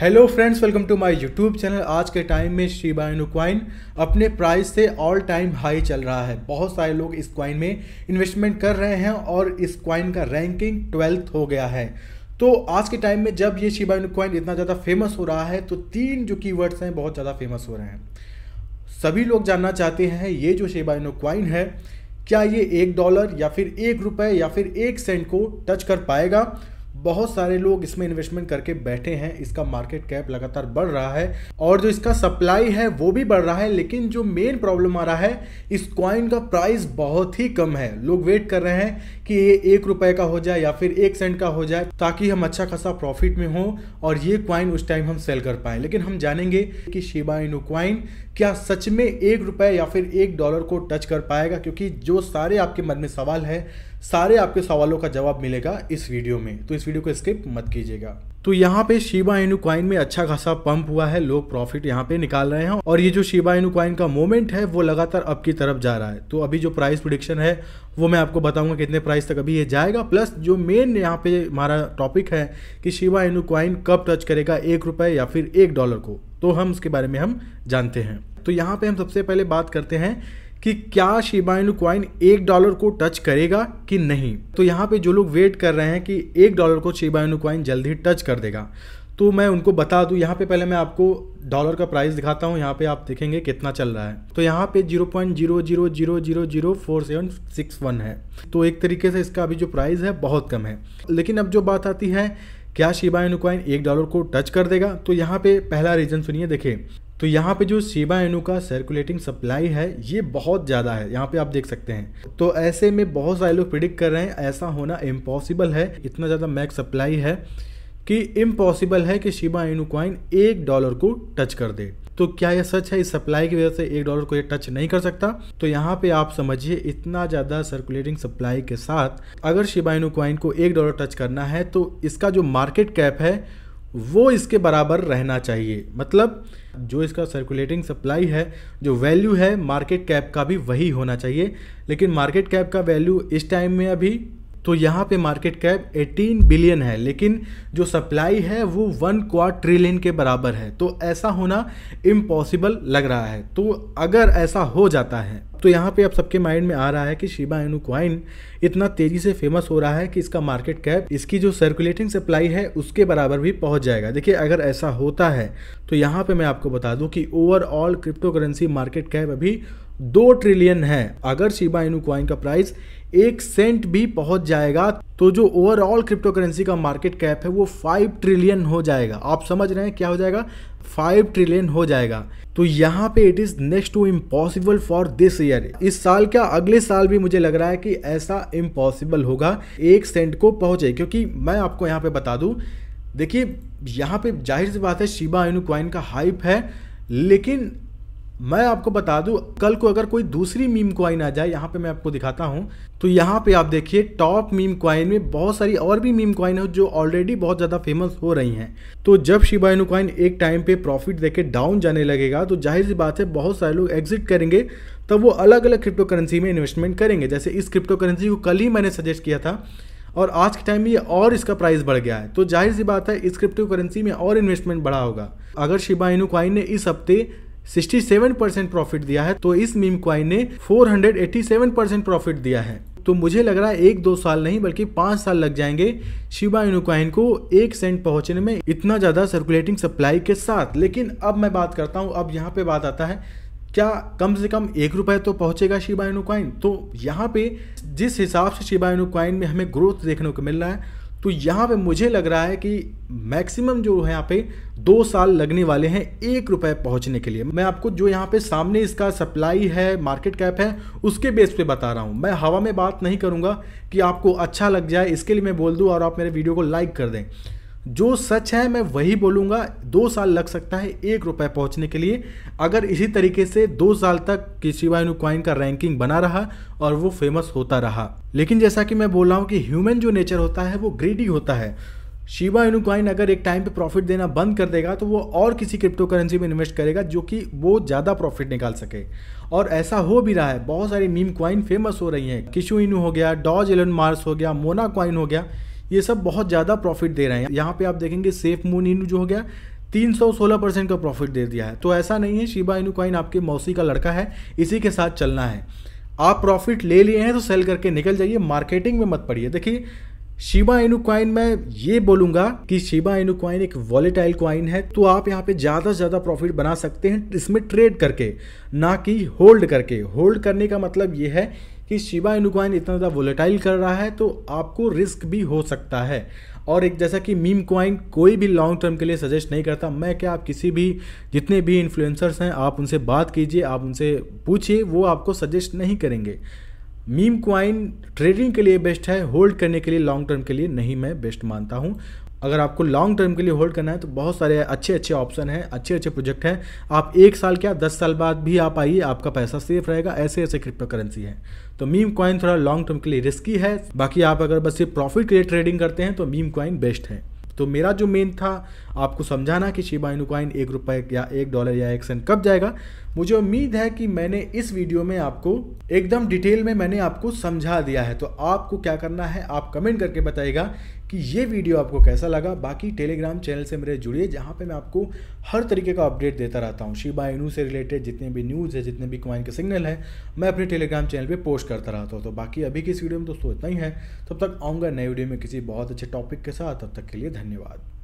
hello friends welcome to my YouTube channel आज के time में शिबाइनु क्वाइन अपने प्राइस से ऑल टाइम हाई चल रहा है बहुत सारे लोग इस क्वाइन में इन्वेस्टमेंट कर रहे हैं और इस क्वाइन का रैंकिंग ट्वेल्थ हो गया है तो आज के टाइम में जब ये शिबा क्वाइन इतना ज़्यादा फेमस हो रहा है तो तीन जो की हैं बहुत ज़्यादा फेमस हो रहे हैं सभी लोग जानना चाहते हैं ये जो शिबा क्वाइन है क्या ये एक डॉलर या फिर एक रुपये या फिर एक सेंट को टच कर पाएगा बहुत सारे लोग इसमें इन्वेस्टमेंट करके बैठे हैं इसका मार्केट कैप लगातार बढ़ रहा है और जो इसका सप्लाई है वो भी बढ़ रहा है लेकिन जो मेन प्रॉब्लम आ रहा है इस क्वाइन का प्राइस बहुत ही कम है लोग वेट कर रहे हैं कि ये एक रुपए का हो जाए या फिर एक सेंट का हो जाए ताकि हम अच्छा खासा प्रॉफिट में हो और ये क्वाइन उस टाइम हम सेल कर पाए लेकिन हम जानेंगे कि शिबा इनू क्वाइन क्या सच में एक रुपए या फिर एक डॉलर को टच कर पाएगा क्योंकि जो सारे आपके मन में सवाल है सारे आपके सवालों का जवाब मिलेगा इस वीडियो में तो इस वीडियो को स्किप मत कीजिएगा तो यहाँ पे शिबा एनुक्वाइन में अच्छा खासा पंप हुआ है लोग प्रॉफिट यहाँ पे निकाल रहे हैं और ये जो शिबा एनुक्वाइन का मोमेंट है वो लगातार अप की तरफ जा रहा है तो अभी जो प्राइस प्रोडिक्शन है वो मैं आपको बताऊंगा कितने प्राइस तक अभी ये जाएगा प्लस जो मेन यहाँ पे हमारा टॉपिक है कि शिबा एनुक्वाइन कब टच करेगा एक रुपये या फिर एक डॉलर को तो हम उसके बारे में हम जानते हैं तो यहाँ पे हम सबसे पहले बात करते हैं कि क्या शिबाइनु क्वाइन एक डॉलर को टच करेगा कि नहीं तो यहाँ पे जो लोग वेट कर रहे हैं कि एक डॉलर को शिबाइनु क्वाइन जल्दी टच कर देगा तो मैं उनको बता दूं यहाँ पे पहले मैं आपको डॉलर का प्राइस दिखाता हूँ यहाँ पे आप देखेंगे कितना चल रहा है तो यहाँ पे zero point zero zero zero zero zero four seven six one है तो एक तरीके से इसका अभी जो प्राइस है बहुत कम है लेकिन अब जो बात आती है क्या शिबाइन क्वाइन एक डॉलर को टच कर देगा तो यहाँ पे पहला रीजन सुनिए देखिए तो यहाँ पे जो शिबा एनु का सर्कुलेटिंग सप्लाई है ये बहुत ज़्यादा है यहाँ पे आप देख सकते हैं तो ऐसे में बहुत सारे लोग प्रिडिक्ट कर रहे हैं ऐसा होना इम्पॉसिबल है इतना ज़्यादा मैक सप्लाई है कि इम्पॉसिबल है कि शिबा एनु क्वाइन एक डॉलर को टच कर दे तो क्या यह सच है इस सप्लाई की वजह से एक डॉलर को ये टच नहीं कर सकता तो यहाँ पे आप समझिए इतना ज़्यादा सर्कुलेटिंग सप्लाई के साथ अगर शिबाइनो क्वाइन को एक डॉलर टच करना है तो इसका जो मार्केट कैप है वो इसके बराबर रहना चाहिए मतलब जो इसका सर्कुलेटिंग सप्लाई है जो वैल्यू है मार्केट कैप का भी वही होना चाहिए लेकिन मार्केट कैप का वैल्यू इस टाइम में अभी तो यहाँ पे मार्केट कैप 18 बिलियन है लेकिन जो सप्लाई है वो वन क्वार ट्रिलियन के बराबर है तो ऐसा होना इम्पॉसिबल लग रहा है तो अगर ऐसा हो जाता है तो यहाँ पे आप सबके माइंड में आ रहा है कि शिबा इनू क्वाइन इतना तेज़ी से फेमस हो रहा है कि इसका मार्केट कैप इसकी जो सर्कुलेटिंग सप्लाई है उसके बराबर भी पहुँच जाएगा देखिए अगर ऐसा होता है तो यहाँ पर मैं आपको बता दूँ कि overall cryptocurrency market cap अभी दो ट्रिलियन है अगर शिबा इनू क्वाइन का प्राइस एक सेंट भी पहुंच जाएगा तो जो ओवरऑल क्रिप्टो करेंसी का मार्केट कैप है वो फाइव ट्रिलियन हो जाएगा आप समझ रहे हैं क्या हो जाएगा फाइव ट्रिलियन हो जाएगा तो यहाँ पे it is next to impossible for this year इस साल क्या अगले साल भी मुझे लग रहा है कि ऐसा इम्पॉसिबल होगा एक सेंट को पहुंचे क्योंकि मैं आपको यहाँ पे बता दूँ देखिए यहाँ पे जाहिर सी बात है शिबा इनू क्वाइन का हाइप है लेकिन मैं आपको बता दूं कल को अगर कोई दूसरी मीम क्वाइन आ जाए यहाँ पे मैं आपको दिखाता हूँ तो यहाँ पे आप देखिए टॉप मीम क्वाइन में बहुत सारी और भी मीम क्वाइन है जो ऑलरेडी बहुत ज़्यादा फेमस हो रही हैं तो जब शिबाइनु क्वाइन एक टाइम पे प्रॉफिट देके डाउन जाने लगेगा तो जाहिर सी बात है बहुत सारे लोग एग्जिट करेंगे तब वो अलग अलग क्रिप्टो करेंसी में इन्वेस्टमेंट करेंगे जैसे इस क्रिप्टो करेंसी को कल ही मैंने सजेस्ट किया था और आज के टाइम में ये और इसका प्राइस बढ़ गया है तो जाहिर सी बात है इस क्रिप्टो करेंसी में और इन्वेस्टमेंट बढ़ा होगा अगर शिबाइनु क्वाइन ने इस हफ्ते 67 परसेंट प्रॉफिट दिया है तो इस मीम क्वाइन ने 487 परसेंट प्रॉफिट दिया है तो मुझे लग रहा है एक दो साल नहीं बल्कि पाँच साल लग जाएंगे शिबा इनुकाइन को एक सेंट पहुंचने में इतना ज़्यादा सर्कुलेटिंग सप्लाई के साथ लेकिन अब मैं बात करता हूँ अब यहाँ पे बात आता है क्या कम से कम एक रुपये तो पहुँचेगा शिबा इनुकाइन तो यहाँ पे जिस हिसाब से शिबा इनुकाइन में हमें ग्रोथ देखने को मिल रहा है तो यहाँ पे मुझे लग रहा है कि मैक्सिमम जो है यहाँ पे दो साल लगने वाले हैं एक रुपए पहुँचने के लिए मैं आपको जो यहाँ पे सामने इसका सप्लाई है मार्केट कैप है उसके बेस पे बता रहा हूँ मैं हवा में बात नहीं करूँगा कि आपको अच्छा लग जाए इसके लिए मैं बोल दूँ और आप मेरे वीडियो को लाइक कर दें जो सच है मैं वही बोलूँगा दो साल लग सकता है एक रुपये पहुँचने के लिए अगर इसी तरीके से दो साल तक किशिवाइनु क्वाइन का रैंकिंग बना रहा और वो फेमस होता रहा लेकिन जैसा कि मैं बोल रहा हूँ कि ह्यूमन जो नेचर होता है वो ग्रीडी होता है शिवा इनू अगर एक टाइम पे प्रॉफिट देना बंद कर देगा तो वो और किसी क्रिप्टो करेंसी में इन्वेस्ट करेगा जो कि वो ज़्यादा प्रॉफिट निकाल सके और ऐसा हो भी रहा है बहुत सारी मीम क्वाइन फेमस हो रही हैं किशु इनू हो गया डॉज एलन मार्स हो गया मोना क्वाइन हो गया ये सब बहुत ज़्यादा प्रॉफिट दे रहे हैं यहाँ पे आप देखेंगे सेफ मून इनू जो हो गया 316 परसेंट का प्रॉफिट दे दिया है तो ऐसा नहीं है शिबा इनू कॉइन आपके मौसी का लड़का है इसी के साथ चलना है आप प्रॉफिट ले लिए हैं तो सेल करके निकल जाइए मार्केटिंग में मत पड़िए देखिए शिबा इनू क्वाइन मैं ये बोलूंगा कि शिबा इनू क्वाइन एक वॉलेटाइल क्वाइन है तो आप यहाँ पे ज़्यादा से ज़्यादा प्रॉफिट बना सकते हैं इसमें ट्रेड करके ना कि होल्ड करके होल्ड करने का मतलब ये है कि शिबा इनुकॉइन इतना ज़्यादा वोलेटाइल कर रहा है तो आपको रिस्क भी हो सकता है और एक जैसा कि मीम कॉइन कोई भी लॉन्ग टर्म के लिए सजेस्ट नहीं करता मैं क्या आप किसी भी जितने भी इन्फ्लुएंसर्स हैं आप उनसे बात कीजिए आप उनसे पूछिए वो आपको सजेस्ट नहीं करेंगे मीम क्वाइन ट्रेडिंग के लिए बेस्ट है होल्ड करने के लिए लॉन्ग टर्म के लिए नहीं मैं बेस्ट मानता हूँ अगर आपको लॉन्ग टर्म के लिए होल्ड करना है तो बहुत सारे अच्छे अच्छे ऑप्शन हैं अच्छे अच्छे प्रोजेक्ट हैं आप एक साल क्या दस साल बाद भी आप आइए आपका पैसा सेफ रहेगा ऐसे ऐसे क्रिप्टो करेंसी है तो मीम क्वाइन थोड़ा लॉन्ग टर्म के लिए रिस्की है बाकी आप अगर बस ये प्रॉफिट के लिए ट्रेडिंग करते हैं तो मीम क्वाइन बेस्ट है तो मेरा जो मेन था आपको समझाना कि शिबा इनु एक रुपए या एक डॉलर या एक सेंट कब जाएगा मुझे उम्मीद है कि मैंने इस वीडियो में आपको एकदम डिटेल में मैंने आपको समझा दिया है तो आपको क्या करना है आप कमेंट करके बताइएगा कि ये वीडियो आपको कैसा लगा बाकी टेलीग्राम चैनल से मेरे जुड़िए जहाँ पे मैं आपको हर तरीके का अपडेट देता रहता हूँ शिबा इनू से रिलेटेड जितने भी न्यूज़ है जितने भी क्वाइन के सिग्नल है मैं अपने टेलीग्राम चैनल पर पोस्ट करता रहता हूँ तो बाकी अभी की इस वीडियो में दोस्तों इतना ही है तब तक आऊँगा नए वीडियो में किसी बहुत अच्छे टॉपिक के साथ तब तक के लिए धन्यवाद